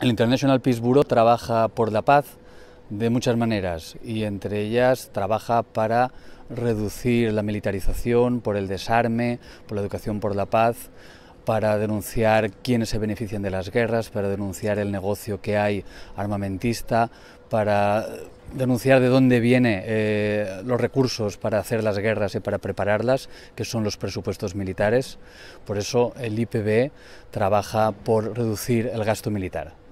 El International Peace Bureau trabaja por la paz de muchas maneras y entre ellas trabaja para reducir la militarización, por el desarme, por la educación por la paz, para denunciar quienes se benefician de las guerras, para denunciar el negocio que hay armamentista, para denunciar de dónde vienen eh, los recursos para hacer las guerras y para prepararlas, que son los presupuestos militares. Por eso el IPB trabaja por reducir el gasto militar.